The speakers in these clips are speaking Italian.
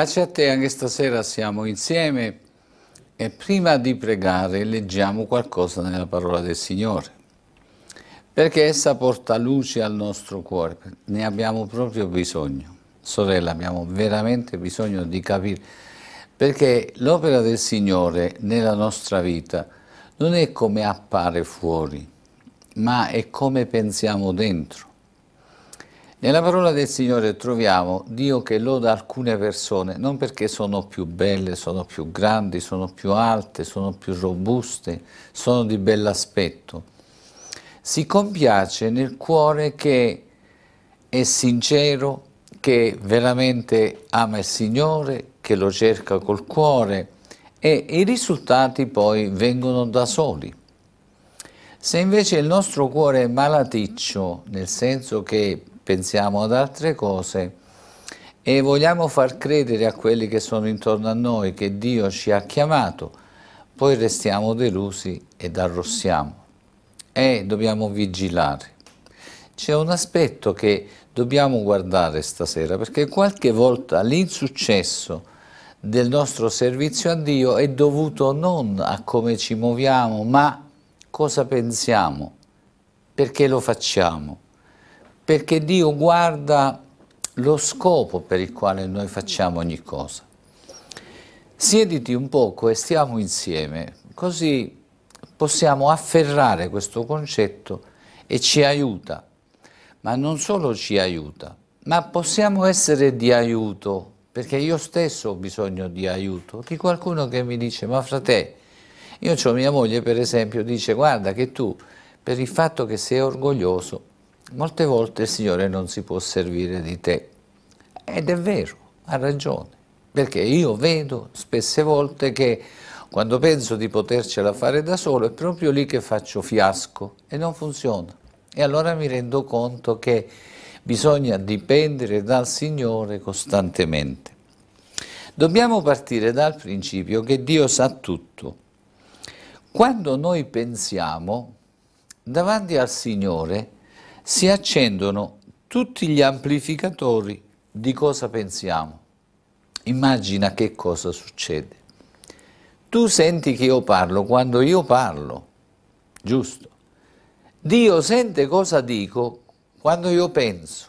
Pace a te, anche stasera siamo insieme e prima di pregare leggiamo qualcosa nella parola del Signore, perché essa porta luce al nostro cuore, ne abbiamo proprio bisogno. Sorella, abbiamo veramente bisogno di capire, perché l'opera del Signore nella nostra vita non è come appare fuori, ma è come pensiamo dentro. Nella parola del Signore troviamo Dio che loda alcune persone, non perché sono più belle, sono più grandi, sono più alte, sono più robuste, sono di bell'aspetto. Si compiace nel cuore che è sincero, che veramente ama il Signore, che lo cerca col cuore e i risultati poi vengono da soli. Se invece il nostro cuore è malaticcio, nel senso che pensiamo ad altre cose e vogliamo far credere a quelli che sono intorno a noi che Dio ci ha chiamato, poi restiamo delusi ed arrossiamo. E dobbiamo vigilare. C'è un aspetto che dobbiamo guardare stasera, perché qualche volta l'insuccesso del nostro servizio a Dio è dovuto non a come ci muoviamo, ma cosa pensiamo, perché lo facciamo perché Dio guarda lo scopo per il quale noi facciamo ogni cosa. Siediti un poco e stiamo insieme, così possiamo afferrare questo concetto e ci aiuta, ma non solo ci aiuta, ma possiamo essere di aiuto, perché io stesso ho bisogno di aiuto, di qualcuno che mi dice, ma fratello, io ho mia moglie per esempio, dice guarda che tu per il fatto che sei orgoglioso Molte volte il Signore non si può servire di te. Ed è vero, ha ragione. Perché io vedo spesse volte che quando penso di potercela fare da solo è proprio lì che faccio fiasco e non funziona. E allora mi rendo conto che bisogna dipendere dal Signore costantemente. Dobbiamo partire dal principio che Dio sa tutto. Quando noi pensiamo davanti al Signore, si accendono tutti gli amplificatori di cosa pensiamo. Immagina che cosa succede. Tu senti che io parlo quando io parlo, giusto? Dio sente cosa dico quando io penso.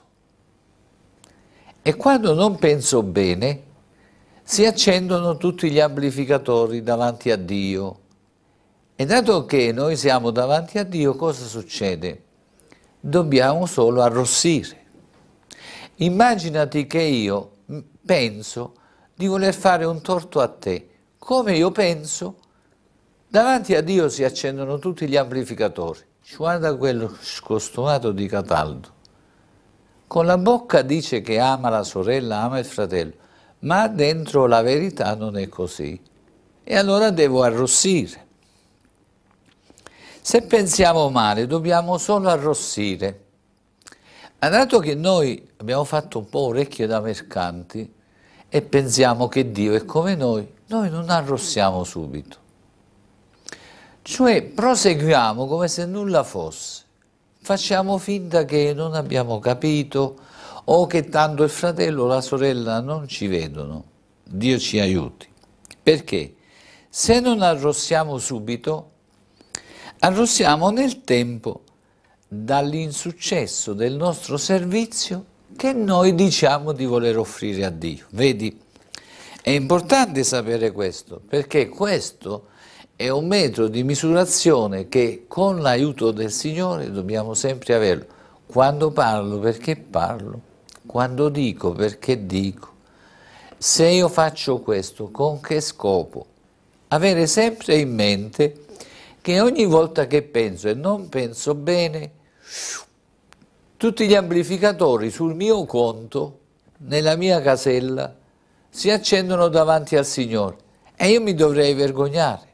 E quando non penso bene, si accendono tutti gli amplificatori davanti a Dio. E dato che noi siamo davanti a Dio, cosa succede? dobbiamo solo arrossire. Immaginati che io mm, penso di voler fare un torto a te, come io penso, davanti a Dio si accendono tutti gli amplificatori. Guarda quello scostumato di Cataldo. Con la bocca dice che ama la sorella, ama il fratello, ma dentro la verità non è così. E allora devo arrossire. Se pensiamo male dobbiamo solo arrossire. Ma dato che noi abbiamo fatto un po' orecchie da mercanti e pensiamo che Dio è come noi, noi non arrossiamo subito. Cioè proseguiamo come se nulla fosse. Facciamo finta che non abbiamo capito o che tanto il fratello o la sorella non ci vedono. Dio ci aiuti. Perché? Se non arrossiamo subito, arrossiamo nel tempo dall'insuccesso del nostro servizio che noi diciamo di voler offrire a Dio. Vedi, è importante sapere questo, perché questo è un metro di misurazione che con l'aiuto del Signore dobbiamo sempre averlo. Quando parlo, perché parlo? Quando dico, perché dico? Se io faccio questo, con che scopo? Avere sempre in mente che ogni volta che penso e non penso bene, tutti gli amplificatori sul mio conto, nella mia casella, si accendono davanti al Signore e io mi dovrei vergognare.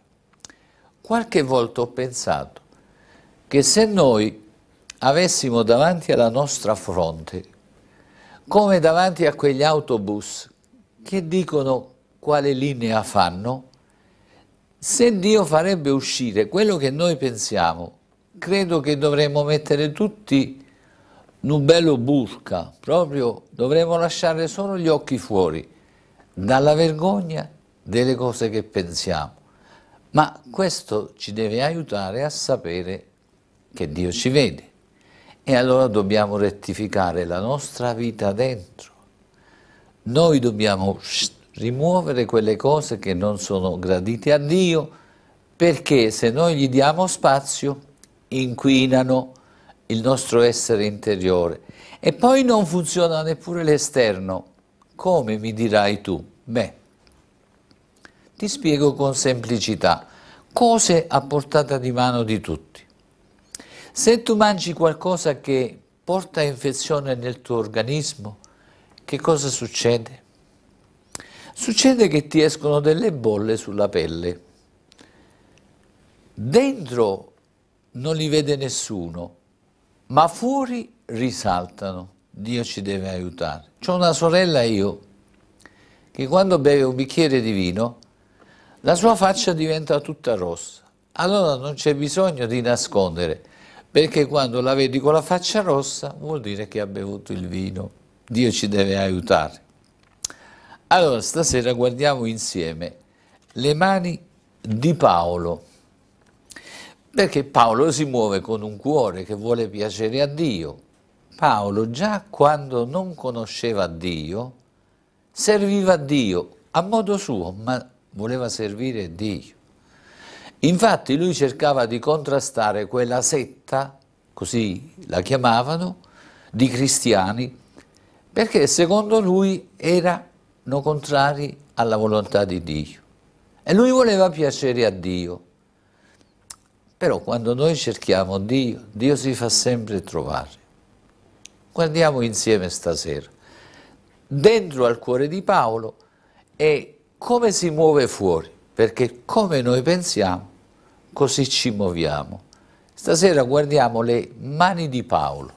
Qualche volta ho pensato che se noi avessimo davanti alla nostra fronte, come davanti a quegli autobus che dicono quale linea fanno, se Dio farebbe uscire quello che noi pensiamo, credo che dovremmo mettere tutti in un bello burca, proprio dovremmo lasciare solo gli occhi fuori dalla vergogna delle cose che pensiamo. Ma questo ci deve aiutare a sapere che Dio ci vede. E allora dobbiamo rettificare la nostra vita dentro. Noi dobbiamo rimuovere quelle cose che non sono gradite a Dio, perché se noi gli diamo spazio inquinano il nostro essere interiore. E poi non funziona neppure l'esterno. Come mi dirai tu? Beh, ti spiego con semplicità, cose a portata di mano di tutti. Se tu mangi qualcosa che porta infezione nel tuo organismo, che cosa succede? succede che ti escono delle bolle sulla pelle. Dentro non li vede nessuno, ma fuori risaltano. Dio ci deve aiutare. C'ho una sorella io che quando beve un bicchiere di vino la sua faccia diventa tutta rossa. Allora non c'è bisogno di nascondere, perché quando la vedi con la faccia rossa vuol dire che ha bevuto il vino. Dio ci deve aiutare. Allora, stasera guardiamo insieme le mani di Paolo, perché Paolo si muove con un cuore che vuole piacere a Dio. Paolo già quando non conosceva Dio, serviva Dio a modo suo, ma voleva servire Dio. Infatti lui cercava di contrastare quella setta, così la chiamavano, di cristiani, perché secondo lui era non contrari alla volontà di Dio. E lui voleva piacere a Dio. Però quando noi cerchiamo Dio, Dio si fa sempre trovare. Guardiamo insieme stasera. Dentro al cuore di Paolo e come si muove fuori, perché come noi pensiamo, così ci muoviamo. Stasera guardiamo le mani di Paolo.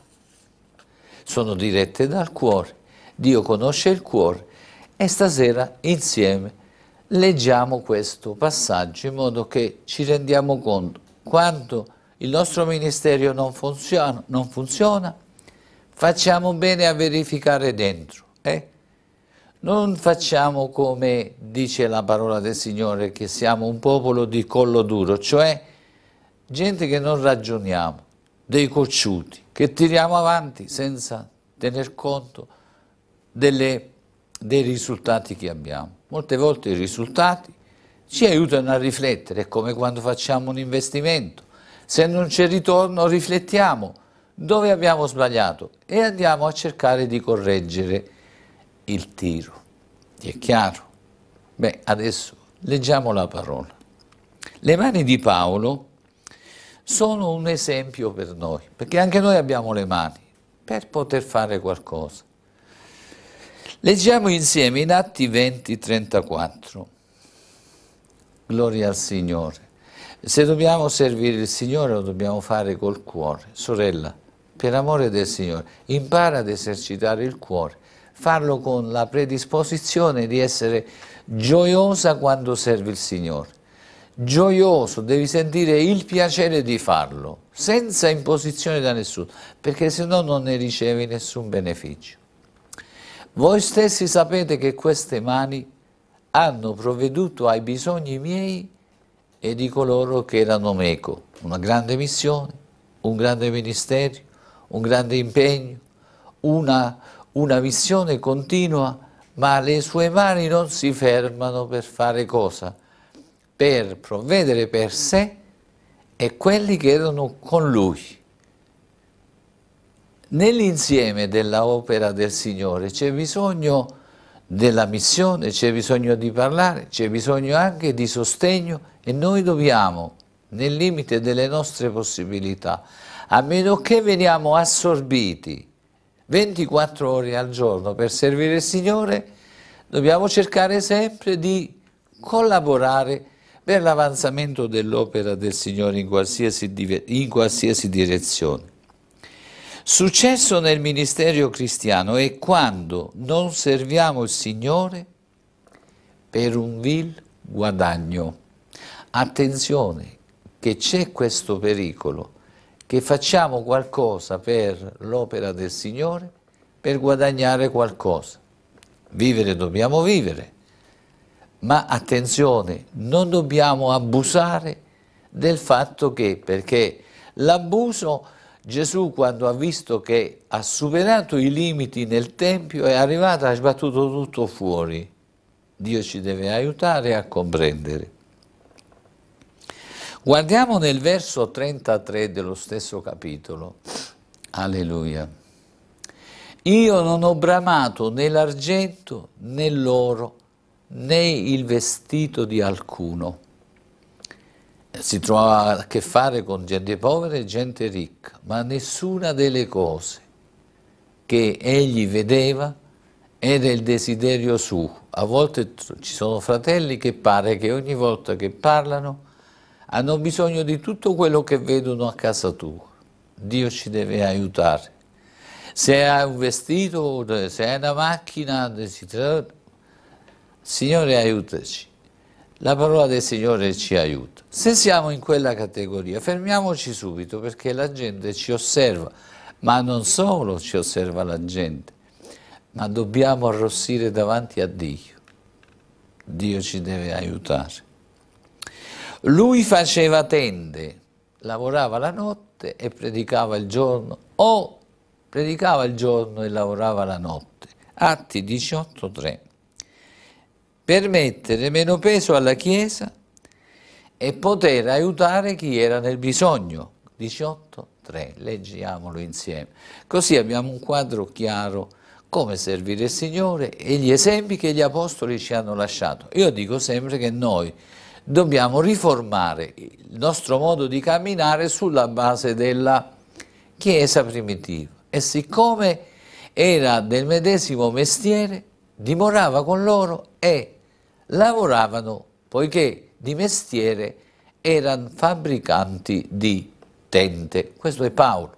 Sono dirette dal cuore. Dio conosce il cuore e stasera insieme leggiamo questo passaggio in modo che ci rendiamo conto quanto il nostro ministero non funziona, non funziona facciamo bene a verificare dentro. Eh? Non facciamo come dice la parola del Signore che siamo un popolo di collo duro, cioè gente che non ragioniamo, dei cocciuti, che tiriamo avanti senza tener conto delle dei risultati che abbiamo. Molte volte i risultati ci aiutano a riflettere, è come quando facciamo un investimento. Se non c'è ritorno riflettiamo dove abbiamo sbagliato e andiamo a cercare di correggere il tiro. Ti è chiaro? Beh, adesso leggiamo la parola. Le mani di Paolo sono un esempio per noi, perché anche noi abbiamo le mani per poter fare qualcosa. Leggiamo insieme in Atti 20, 34. Gloria al Signore. Se dobbiamo servire il Signore lo dobbiamo fare col cuore. Sorella, per amore del Signore, impara ad esercitare il cuore, farlo con la predisposizione di essere gioiosa quando serve il Signore. Gioioso, devi sentire il piacere di farlo, senza imposizione da nessuno, perché se no non ne ricevi nessun beneficio. Voi stessi sapete che queste mani hanno provveduto ai bisogni miei e di coloro che erano meco. Una grande missione, un grande ministero, un grande impegno, una, una missione continua, ma le sue mani non si fermano per fare cosa? Per provvedere per sé e quelli che erano con lui. Nell'insieme dell'opera del Signore c'è bisogno della missione, c'è bisogno di parlare, c'è bisogno anche di sostegno e noi dobbiamo, nel limite delle nostre possibilità, a meno che veniamo assorbiti 24 ore al giorno per servire il Signore, dobbiamo cercare sempre di collaborare per l'avanzamento dell'opera del Signore in qualsiasi, in qualsiasi direzione. Successo nel ministero cristiano è quando non serviamo il Signore per un vil guadagno. Attenzione che c'è questo pericolo, che facciamo qualcosa per l'opera del Signore per guadagnare qualcosa. Vivere dobbiamo vivere, ma attenzione, non dobbiamo abusare del fatto che, perché l'abuso Gesù quando ha visto che ha superato i limiti nel Tempio è arrivato e ha sbattuto tutto fuori. Dio ci deve aiutare a comprendere. Guardiamo nel verso 33 dello stesso capitolo. Alleluia. Io non ho bramato né l'argento né l'oro né il vestito di alcuno si trovava a che fare con gente povera e gente ricca, ma nessuna delle cose che egli vedeva era il desiderio suo. A volte ci sono fratelli che pare che ogni volta che parlano hanno bisogno di tutto quello che vedono a casa tua. Dio ci deve aiutare. Se hai un vestito, se hai una macchina, Signore aiutaci. La parola del Signore ci aiuta. Se siamo in quella categoria, fermiamoci subito perché la gente ci osserva, ma non solo ci osserva la gente, ma dobbiamo arrossire davanti a Dio. Dio ci deve aiutare. Lui faceva tende, lavorava la notte e predicava il giorno, o predicava il giorno e lavorava la notte. Atti 18.3 per mettere meno peso alla Chiesa e poter aiutare chi era nel bisogno. 18.3, leggiamolo insieme. Così abbiamo un quadro chiaro come servire il Signore e gli esempi che gli Apostoli ci hanno lasciato. Io dico sempre che noi dobbiamo riformare il nostro modo di camminare sulla base della Chiesa primitiva. E siccome era del medesimo mestiere, dimorava con loro e lavoravano, poiché di mestiere erano fabbricanti di tente. Questo è Paolo.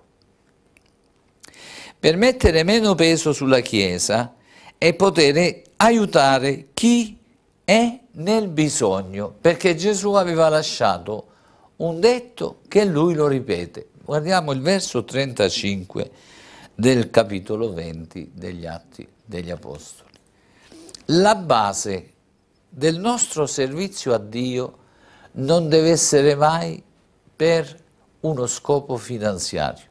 Per mettere meno peso sulla Chiesa e poter aiutare chi è nel bisogno, perché Gesù aveva lasciato un detto che lui lo ripete. Guardiamo il verso 35 del capitolo 20 degli Atti degli Apostoli. La base del nostro servizio a Dio non deve essere mai per uno scopo finanziario.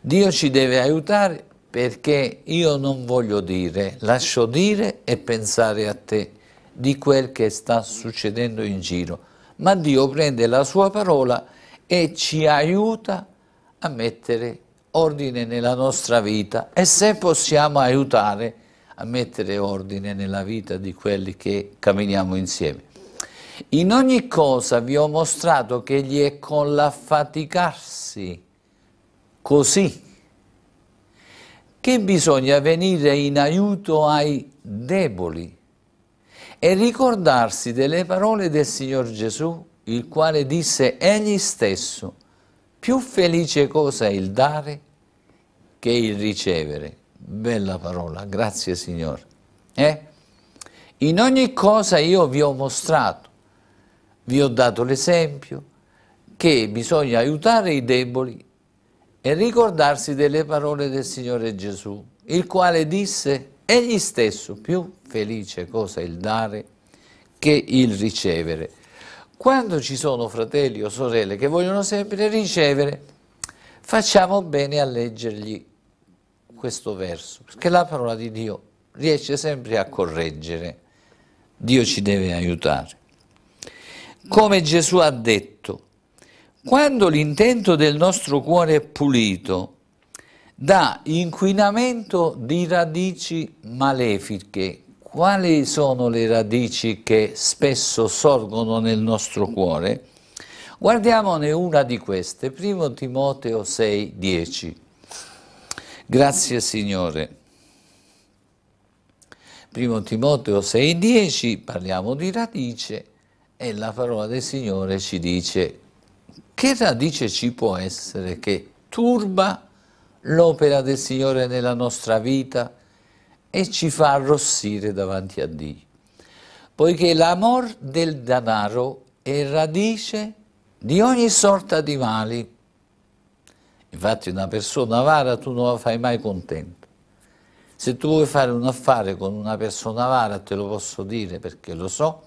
Dio ci deve aiutare perché io non voglio dire, lascio dire e pensare a te di quel che sta succedendo in giro, ma Dio prende la sua parola e ci aiuta a mettere ordine nella nostra vita e se possiamo aiutare a mettere ordine nella vita di quelli che camminiamo insieme. In ogni cosa vi ho mostrato che egli è con l'affaticarsi, così, che bisogna venire in aiuto ai deboli e ricordarsi delle parole del Signor Gesù, il quale disse egli stesso, più felice cosa è il dare che il ricevere. Bella parola, grazie Signore. Eh? In ogni cosa io vi ho mostrato, vi ho dato l'esempio che bisogna aiutare i deboli e ricordarsi delle parole del Signore Gesù, il quale disse egli stesso più felice cosa il dare che il ricevere. Quando ci sono fratelli o sorelle che vogliono sempre ricevere, facciamo bene a leggergli questo verso, perché la parola di Dio riesce sempre a correggere, Dio ci deve aiutare. Come Gesù ha detto, quando l'intento del nostro cuore è pulito da inquinamento di radici malefiche, quali sono le radici che spesso sorgono nel nostro cuore? Guardiamone una di queste, primo Timoteo 6, 10. Grazie Signore. Primo Timoteo 6,10 parliamo di radice e la parola del Signore ci dice che radice ci può essere che turba l'opera del Signore nella nostra vita e ci fa arrossire davanti a Dio, poiché l'amor del danaro è radice di ogni sorta di mali Infatti una persona avara tu non la fai mai contenta. Se tu vuoi fare un affare con una persona avara, te lo posso dire perché lo so,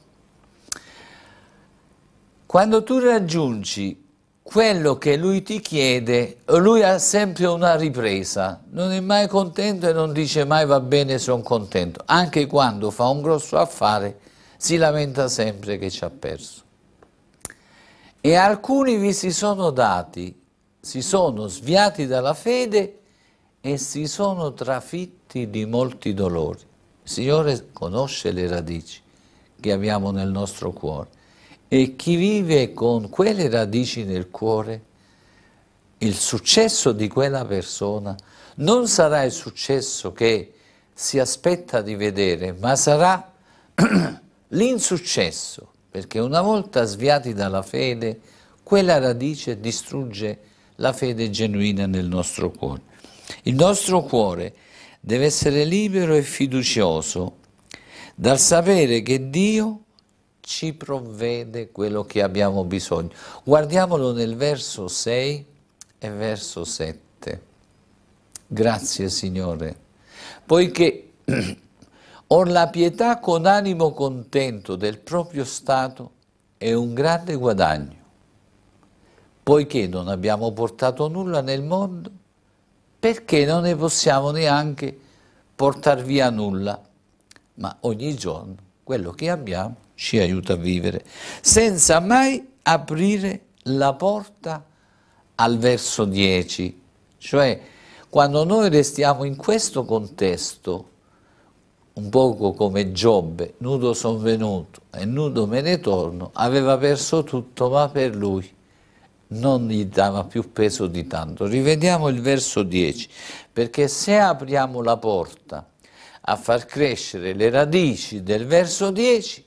quando tu raggiungi quello che lui ti chiede, lui ha sempre una ripresa, non è mai contento e non dice mai va bene, sono contento. Anche quando fa un grosso affare si lamenta sempre che ci ha perso. E alcuni vi si sono dati si sono sviati dalla fede e si sono trafitti di molti dolori. Il Signore conosce le radici che abbiamo nel nostro cuore e chi vive con quelle radici nel cuore, il successo di quella persona non sarà il successo che si aspetta di vedere, ma sarà l'insuccesso, perché una volta sviati dalla fede, quella radice distrugge la fede genuina nel nostro cuore. Il nostro cuore deve essere libero e fiducioso dal sapere che Dio ci provvede quello che abbiamo bisogno. Guardiamolo nel verso 6 e verso 7. Grazie Signore, poiché or la pietà con animo contento del proprio stato è un grande guadagno poiché non abbiamo portato nulla nel mondo, perché non ne possiamo neanche portare via nulla? Ma ogni giorno quello che abbiamo ci aiuta a vivere, senza mai aprire la porta al verso 10. Cioè, quando noi restiamo in questo contesto, un poco come Giobbe, nudo sono venuto e nudo me ne torno, aveva perso tutto, ma per lui non gli dava più peso di tanto. Rivediamo il verso 10, perché se apriamo la porta a far crescere le radici del verso 10,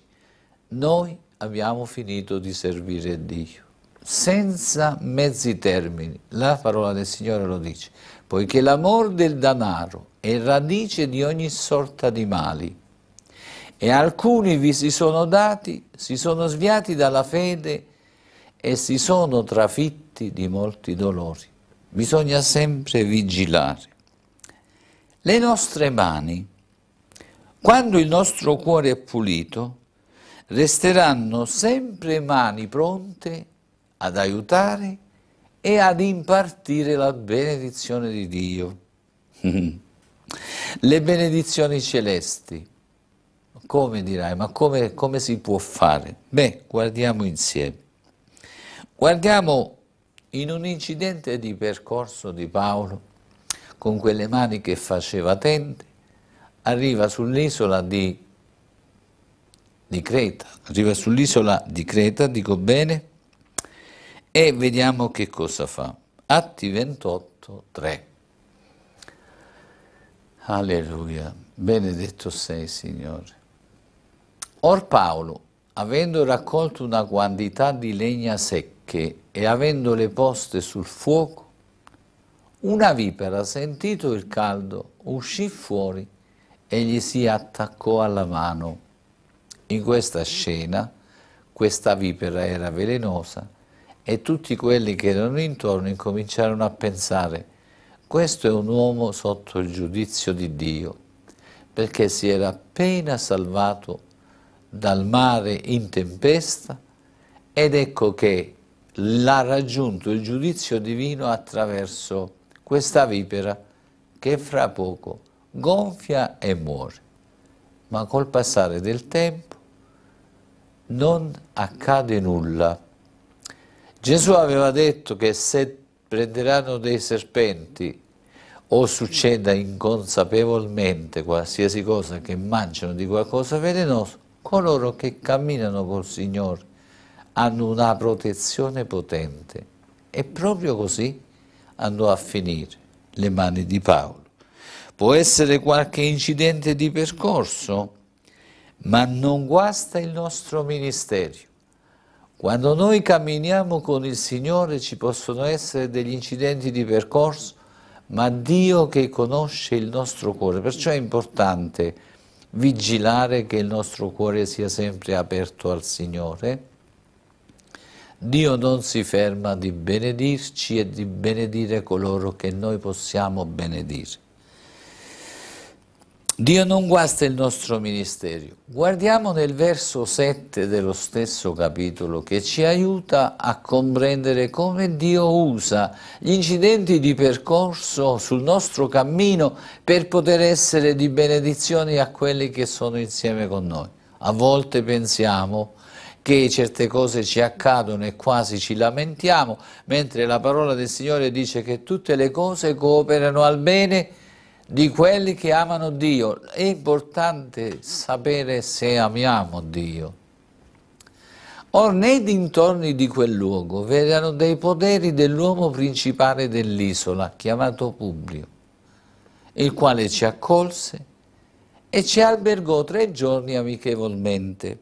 noi abbiamo finito di servire Dio, senza mezzi termini. La parola del Signore lo dice, poiché l'amor del danaro è radice di ogni sorta di mali. E alcuni vi si sono dati, si sono sviati dalla fede, e si sono trafitti di molti dolori. Bisogna sempre vigilare. Le nostre mani, quando il nostro cuore è pulito, resteranno sempre mani pronte ad aiutare e ad impartire la benedizione di Dio. Le benedizioni celesti, come dirai, ma come, come si può fare? Beh, guardiamo insieme. Guardiamo in un incidente di percorso di Paolo, con quelle mani che faceva tende, arriva sull'isola di, di, Creta, arriva sull'isola di Creta, dico bene, e vediamo che cosa fa. Atti 28, 3. Alleluia, benedetto sei Signore. Or Paolo, avendo raccolto una quantità di legna secca, che, e avendole poste sul fuoco, una vipera, sentito il caldo, uscì fuori e gli si attaccò alla mano. In questa scena, questa vipera era velenosa e tutti quelli che erano intorno incominciarono a pensare questo è un uomo sotto il giudizio di Dio, perché si era appena salvato dal mare in tempesta ed ecco che l'ha raggiunto il giudizio divino attraverso questa vipera che fra poco gonfia e muore. Ma col passare del tempo non accade nulla. Gesù aveva detto che se prenderanno dei serpenti o succeda inconsapevolmente qualsiasi cosa che mangiano di qualcosa velenoso, coloro che camminano col Signore hanno una protezione potente. E proprio così andò a finire le mani di Paolo. Può essere qualche incidente di percorso, ma non guasta il nostro ministero. Quando noi camminiamo con il Signore ci possono essere degli incidenti di percorso, ma Dio che conosce il nostro cuore. Perciò è importante vigilare che il nostro cuore sia sempre aperto al Signore Dio non si ferma di benedirci e di benedire coloro che noi possiamo benedire. Dio non guasta il nostro ministero. Guardiamo nel verso 7 dello stesso capitolo che ci aiuta a comprendere come Dio usa gli incidenti di percorso sul nostro cammino per poter essere di benedizione a quelli che sono insieme con noi. A volte pensiamo che certe cose ci accadono e quasi ci lamentiamo, mentre la parola del Signore dice che tutte le cose cooperano al bene di quelli che amano Dio. È importante sapere se amiamo Dio. Or nei dintorni di quel luogo v'erano dei poteri dell'uomo principale dell'isola, chiamato Publio, il quale ci accolse e ci albergò tre giorni amichevolmente.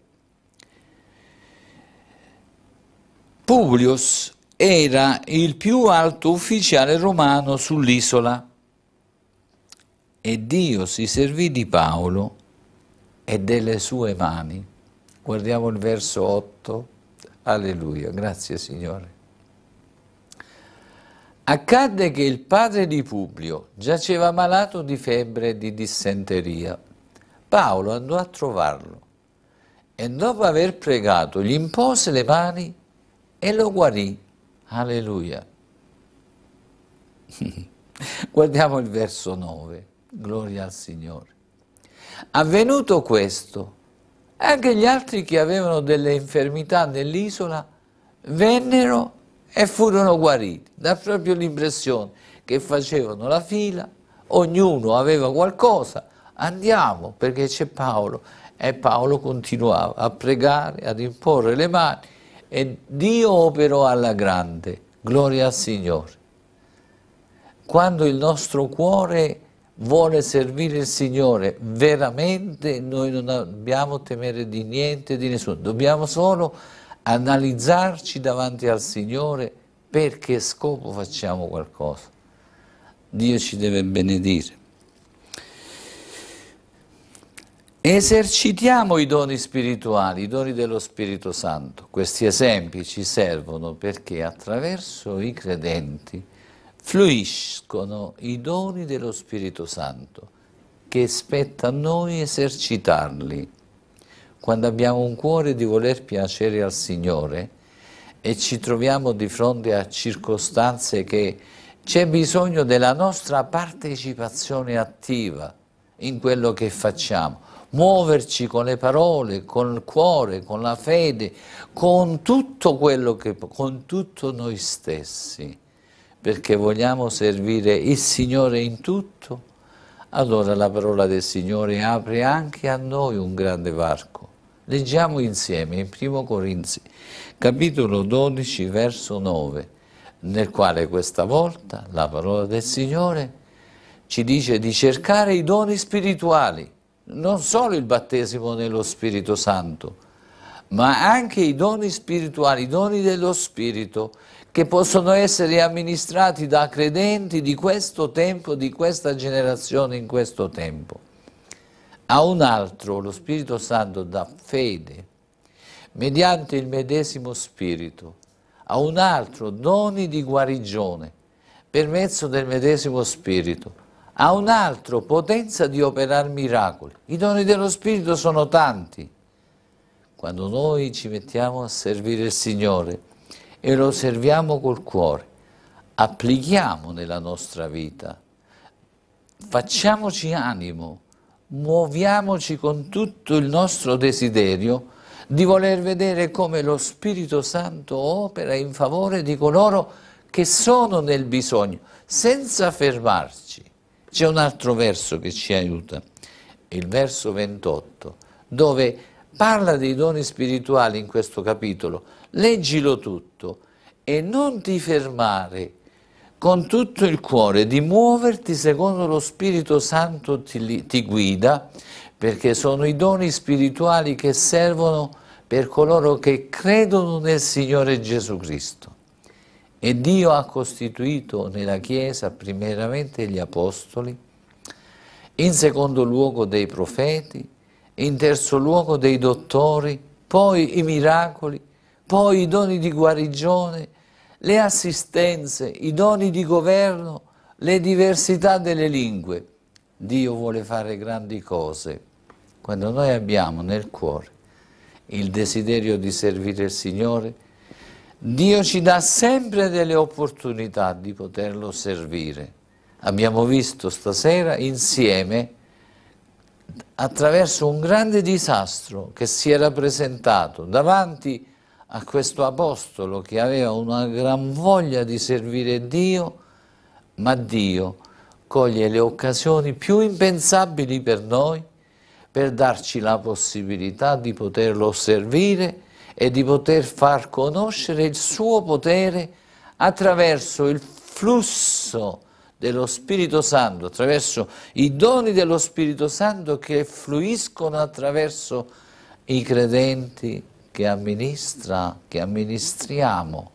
Publius era il più alto ufficiale romano sull'isola e Dio si servì di Paolo e delle sue mani. Guardiamo il verso 8. Alleluia, grazie Signore. Accadde che il padre di Publio giaceva malato di febbre e di dissenteria. Paolo andò a trovarlo e dopo aver pregato gli impose le mani e lo guarì. Alleluia. Guardiamo il verso 9. Gloria al Signore. Avvenuto questo, anche gli altri che avevano delle infermità nell'isola vennero e furono guariti. Da proprio l'impressione che facevano la fila, ognuno aveva qualcosa, andiamo perché c'è Paolo. E Paolo continuava a pregare, ad imporre le mani e Dio operò alla grande, gloria al Signore. Quando il nostro cuore vuole servire il Signore, veramente noi non dobbiamo temere di niente, di nessuno, dobbiamo solo analizzarci davanti al Signore per che scopo facciamo qualcosa. Dio ci deve benedire. Esercitiamo i doni spirituali, i doni dello Spirito Santo. Questi esempi ci servono perché attraverso i credenti fluiscono i doni dello Spirito Santo, che spetta a noi esercitarli. Quando abbiamo un cuore di voler piacere al Signore e ci troviamo di fronte a circostanze che c'è bisogno della nostra partecipazione attiva in quello che facciamo muoverci con le parole, con il cuore, con la fede, con tutto quello che, con tutto noi stessi, perché vogliamo servire il Signore in tutto, allora la parola del Signore apre anche a noi un grande varco. Leggiamo insieme in 1 Corinzi, capitolo 12, verso 9, nel quale questa volta la parola del Signore ci dice di cercare i doni spirituali non solo il battesimo nello Spirito Santo, ma anche i doni spirituali, i doni dello Spirito, che possono essere amministrati da credenti di questo tempo, di questa generazione in questo tempo. A un altro lo Spirito Santo dà fede, mediante il medesimo Spirito, a un altro doni di guarigione, per mezzo del medesimo Spirito, ha altro potenza di operare miracoli. I doni dello Spirito sono tanti. Quando noi ci mettiamo a servire il Signore e lo serviamo col cuore, applichiamo nella nostra vita, facciamoci animo, muoviamoci con tutto il nostro desiderio di voler vedere come lo Spirito Santo opera in favore di coloro che sono nel bisogno, senza fermarci. C'è un altro verso che ci aiuta, il verso 28, dove parla dei doni spirituali in questo capitolo. Leggilo tutto e non ti fermare con tutto il cuore di muoverti secondo lo Spirito Santo ti, ti guida, perché sono i doni spirituali che servono per coloro che credono nel Signore Gesù Cristo. E Dio ha costituito nella Chiesa primeramente gli Apostoli, in secondo luogo dei profeti, in terzo luogo dei dottori, poi i miracoli, poi i doni di guarigione, le assistenze, i doni di governo, le diversità delle lingue. Dio vuole fare grandi cose quando noi abbiamo nel cuore il desiderio di servire il Signore, Dio ci dà sempre delle opportunità di poterlo servire. Abbiamo visto stasera insieme attraverso un grande disastro che si era presentato davanti a questo apostolo che aveva una gran voglia di servire Dio, ma Dio coglie le occasioni più impensabili per noi per darci la possibilità di poterlo servire e di poter far conoscere il suo potere attraverso il flusso dello Spirito Santo, attraverso i doni dello Spirito Santo che fluiscono attraverso i credenti che amministra, che amministriamo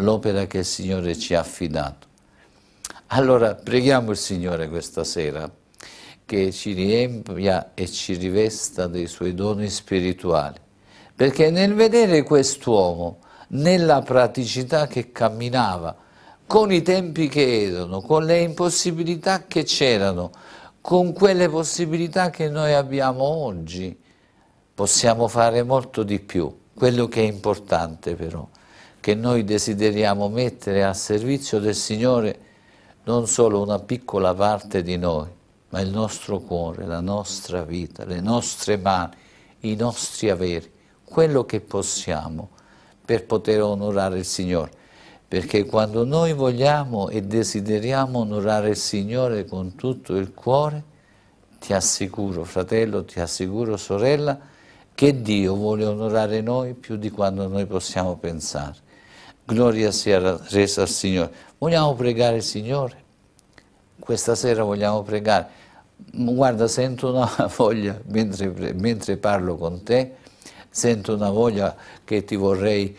l'opera che il Signore ci ha affidato. Allora preghiamo il Signore questa sera che ci riempia e ci rivesta dei suoi doni spirituali. Perché nel vedere quest'uomo, nella praticità che camminava, con i tempi che erano, con le impossibilità che c'erano, con quelle possibilità che noi abbiamo oggi, possiamo fare molto di più. Quello che è importante però, che noi desideriamo mettere a servizio del Signore non solo una piccola parte di noi, ma il nostro cuore, la nostra vita, le nostre mani, i nostri averi, quello che possiamo per poter onorare il Signore. Perché quando noi vogliamo e desideriamo onorare il Signore con tutto il cuore, ti assicuro fratello, ti assicuro sorella, che Dio vuole onorare noi più di quanto noi possiamo pensare. Gloria sia resa al Signore. Vogliamo pregare il Signore? Questa sera vogliamo pregare Mm, guarda, sento una voglia, mentre, mentre parlo con te, sento una voglia che ti vorrei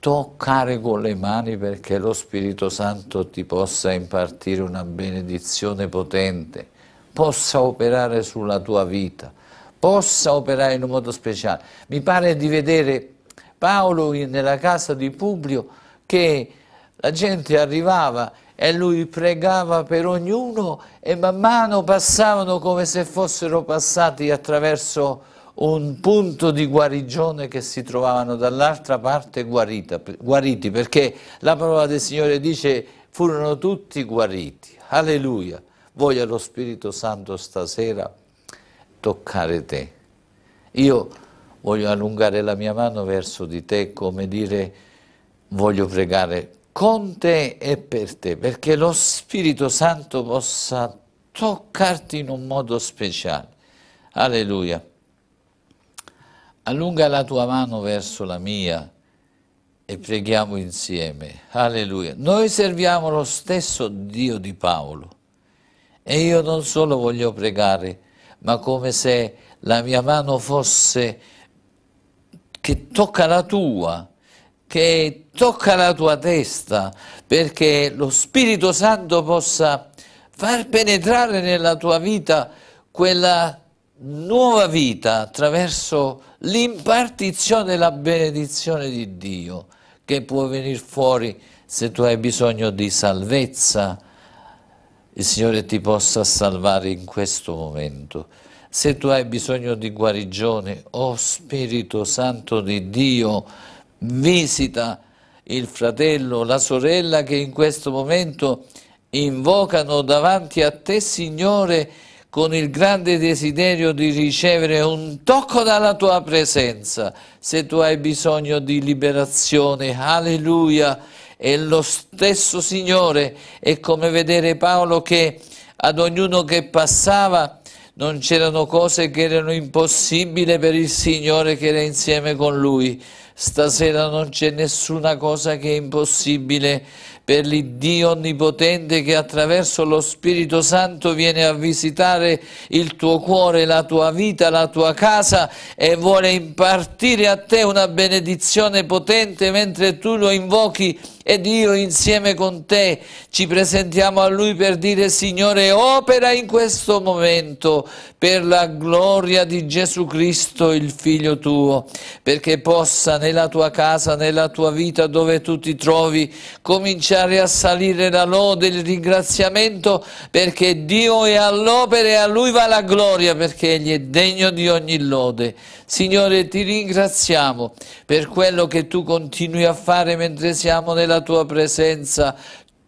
toccare con le mani perché lo Spirito Santo ti possa impartire una benedizione potente, possa operare sulla tua vita, possa operare in un modo speciale. Mi pare di vedere Paolo nella casa di Publio che la gente arrivava e lui pregava per ognuno e man mano passavano come se fossero passati attraverso un punto di guarigione che si trovavano dall'altra parte guarita, guariti, perché la parola del Signore dice furono tutti guariti. Alleluia! Voglia lo Spirito Santo stasera toccare te. Io voglio allungare la mia mano verso di te come dire voglio pregare con te e per te, perché lo Spirito Santo possa toccarti in un modo speciale. Alleluia. Allunga la tua mano verso la mia e preghiamo insieme. Alleluia. Noi serviamo lo stesso Dio di Paolo e io non solo voglio pregare, ma come se la mia mano fosse che tocca la tua, che tocca la tua testa perché lo Spirito Santo possa far penetrare nella tua vita quella nuova vita attraverso l'impartizione della benedizione di Dio che può venire fuori se tu hai bisogno di salvezza, il Signore ti possa salvare in questo momento. Se tu hai bisogno di guarigione, o oh Spirito Santo di Dio, visita il fratello, la sorella che in questo momento invocano davanti a te, Signore, con il grande desiderio di ricevere un tocco dalla tua presenza. Se tu hai bisogno di liberazione, alleluia, e lo stesso Signore. È come vedere Paolo che ad ognuno che passava non c'erano cose che erano impossibili per il Signore che era insieme con lui. Stasera non c'è nessuna cosa che è impossibile per l'Iddio Onnipotente che attraverso lo Spirito Santo viene a visitare il tuo cuore, la tua vita, la tua casa e vuole impartire a te una benedizione potente mentre tu lo invochi ed io insieme con te ci presentiamo a Lui per dire Signore opera in questo momento per la gloria di Gesù Cristo il Figlio tuo, perché possa nella tua casa, nella tua vita dove tu ti trovi, cominciare a salire la lode, il ringraziamento perché Dio è all'opera e a Lui va la gloria perché Egli è degno di ogni lode. Signore ti ringraziamo per quello che tu continui a fare mentre siamo nella della tua presenza.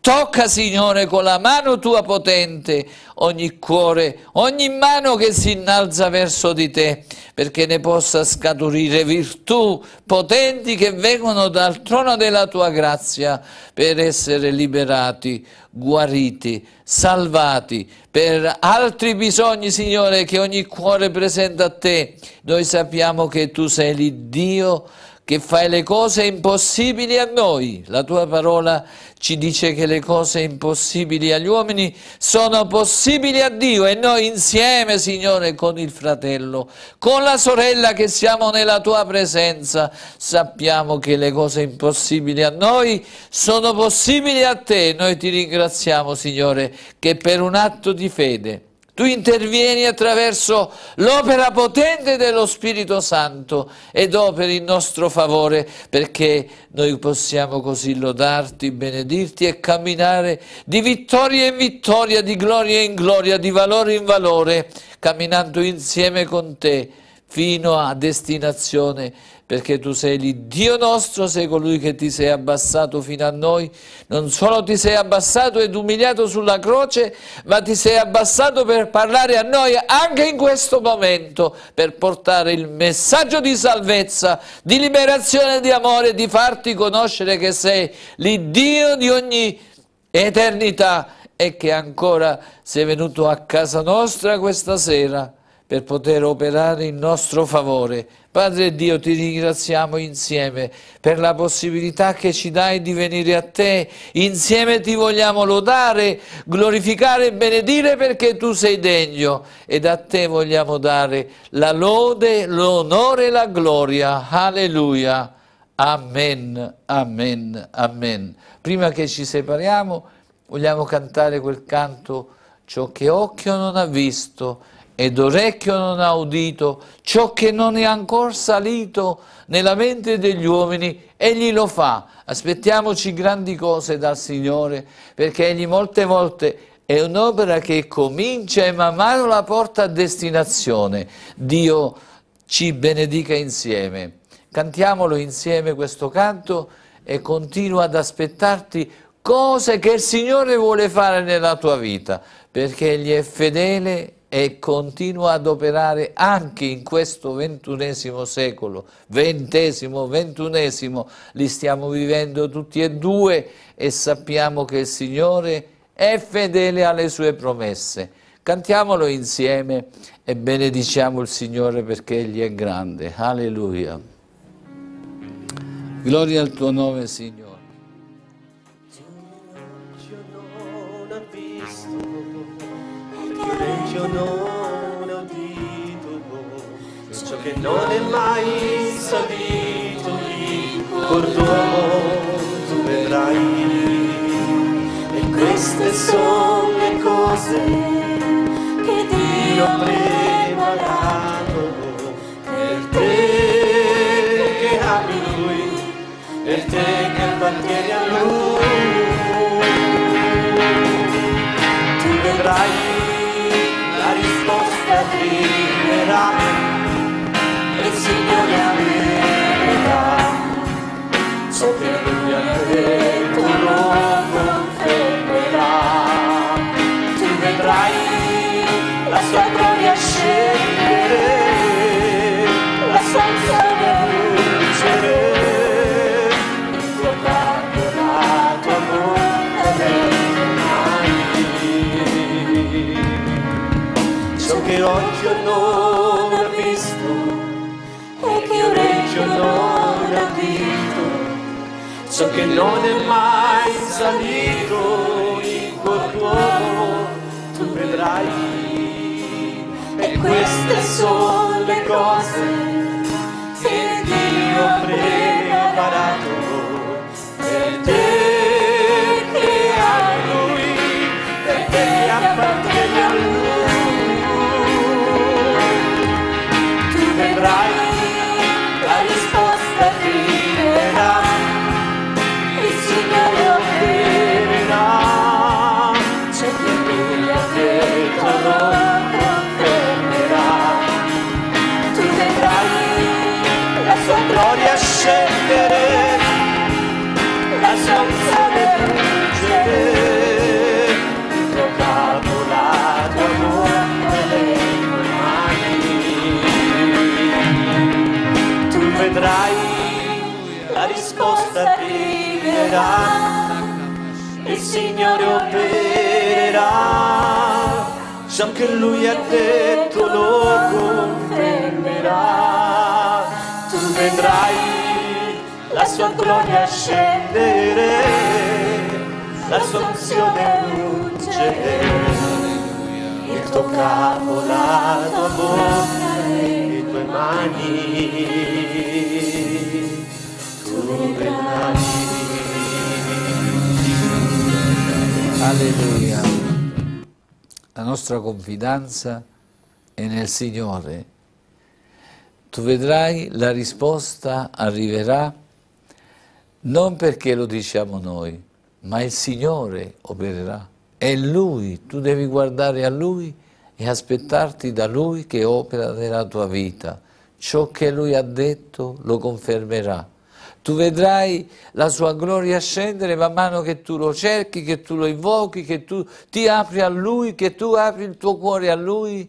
Tocca, Signore, con la mano tua potente ogni cuore, ogni mano che si innalza verso di te, perché ne possa scaturire virtù potenti che vengono dal trono della tua grazia per essere liberati, guariti, salvati, per altri bisogni, Signore, che ogni cuore presenta a te. Noi sappiamo che tu sei l'Iddio che fai le cose impossibili a noi. La tua parola ci dice che le cose impossibili agli uomini sono possibili a Dio e noi insieme, Signore, con il fratello, con la sorella che siamo nella tua presenza, sappiamo che le cose impossibili a noi sono possibili a te. Noi ti ringraziamo, Signore, che per un atto di fede tu intervieni attraverso l'opera potente dello Spirito Santo ed operi in nostro favore perché noi possiamo così lodarti, benedirti e camminare di vittoria in vittoria, di gloria in gloria, di valore in valore, camminando insieme con te fino a destinazione perché tu sei l'Iddio nostro, sei colui che ti sei abbassato fino a noi, non solo ti sei abbassato ed umiliato sulla croce, ma ti sei abbassato per parlare a noi anche in questo momento, per portare il messaggio di salvezza, di liberazione, di amore, di farti conoscere che sei l'Iddio di ogni eternità e che ancora sei venuto a casa nostra questa sera per poter operare in nostro favore Padre Dio, ti ringraziamo insieme per la possibilità che ci dai di venire a te. Insieme ti vogliamo lodare, glorificare e benedire perché tu sei degno ed a te vogliamo dare la lode, l'onore e la gloria. Alleluia. Amen, amen, amen. Prima che ci separiamo vogliamo cantare quel canto ciò che occhio non ha visto ed orecchio non ha udito ciò che non è ancora salito nella mente degli uomini, egli lo fa. Aspettiamoci grandi cose dal Signore, perché egli molte volte è un'opera che comincia e man mano la porta a destinazione. Dio ci benedica insieme. Cantiamolo insieme questo canto e continua ad aspettarti cose che il Signore vuole fare nella tua vita, perché Egli è fedele e continua ad operare anche in questo ventunesimo secolo, ventesimo, ventunesimo, li stiamo vivendo tutti e due e sappiamo che il Signore è fedele alle sue promesse. Cantiamolo insieme e benediciamo il Signore perché Egli è grande. Alleluia. Gloria al tuo nome, Signore. io non ho titolo ciò che non è mai salito lì cordone tu vedrai e queste sono le cose che Dio ha preparato per te che ami Lui per te che appartieni a Lui triggerà il Signore ammirerà sopra lui ha detto non confermerà tu vedrai la sua gloria so che non è mai salito in corpo tu vedrai e queste sono le cose opererà, il Signore opererà, ciò che Lui ha detto lo confermerà, tu vedrai la sua gloria scendere, la sua unzione luce, il tuo capo, la tua bocca e le tue mani, tu vedrai. Alleluia. La nostra confidenza è nel Signore. Tu vedrai la risposta arriverà non perché lo diciamo noi, ma il Signore opererà. È Lui, tu devi guardare a Lui e aspettarti da Lui che opera nella tua vita. Ciò che Lui ha detto lo confermerà tu vedrai la sua gloria scendere man mano che tu lo cerchi, che tu lo invochi, che tu ti apri a lui, che tu apri il tuo cuore a lui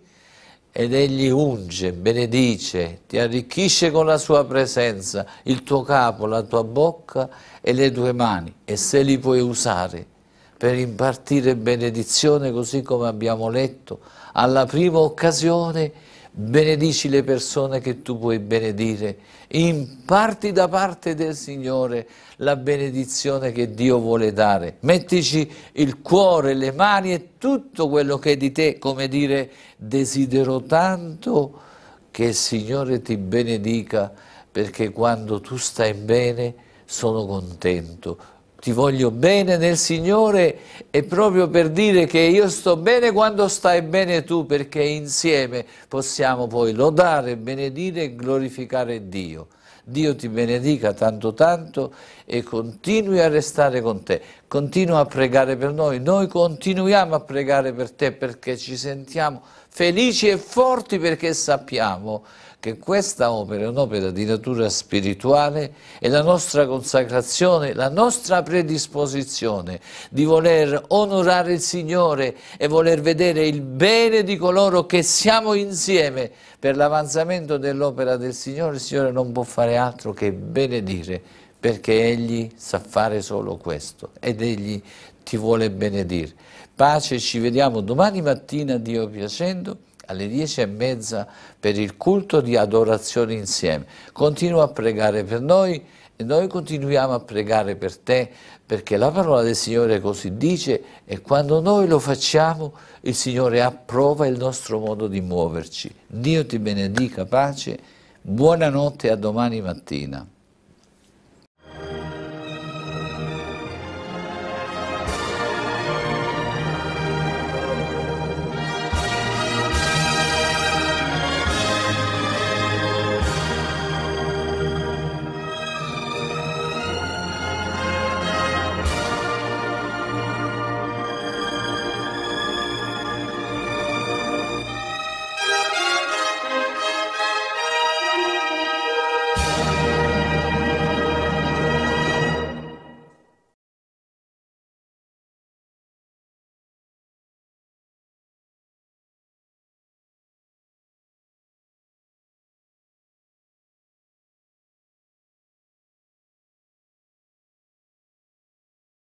ed egli unge, benedice, ti arricchisce con la sua presenza, il tuo capo, la tua bocca e le tue mani e se li puoi usare per impartire benedizione così come abbiamo letto alla prima occasione benedici le persone che tu puoi benedire, imparti da parte del Signore la benedizione che Dio vuole dare, mettici il cuore, le mani e tutto quello che è di te, come dire, desidero tanto che il Signore ti benedica, perché quando tu stai bene sono contento, ti voglio bene nel Signore e proprio per dire che io sto bene quando stai bene tu, perché insieme possiamo poi lodare, benedire e glorificare Dio. Dio ti benedica tanto tanto e continui a restare con te, continua a pregare per noi, noi continuiamo a pregare per te perché ci sentiamo felici e forti perché sappiamo che questa opera è un'opera di natura spirituale e la nostra consacrazione, la nostra predisposizione di voler onorare il Signore e voler vedere il bene di coloro che siamo insieme per l'avanzamento dell'opera del Signore, il Signore non può fare altro che benedire perché Egli sa fare solo questo ed Egli ti vuole benedire. Pace, ci vediamo domani mattina, Dio piacendo alle dieci e mezza per il culto di adorazione insieme. Continua a pregare per noi e noi continuiamo a pregare per te perché la parola del Signore così dice e quando noi lo facciamo il Signore approva il nostro modo di muoverci. Dio ti benedica, pace, buonanotte e a domani mattina.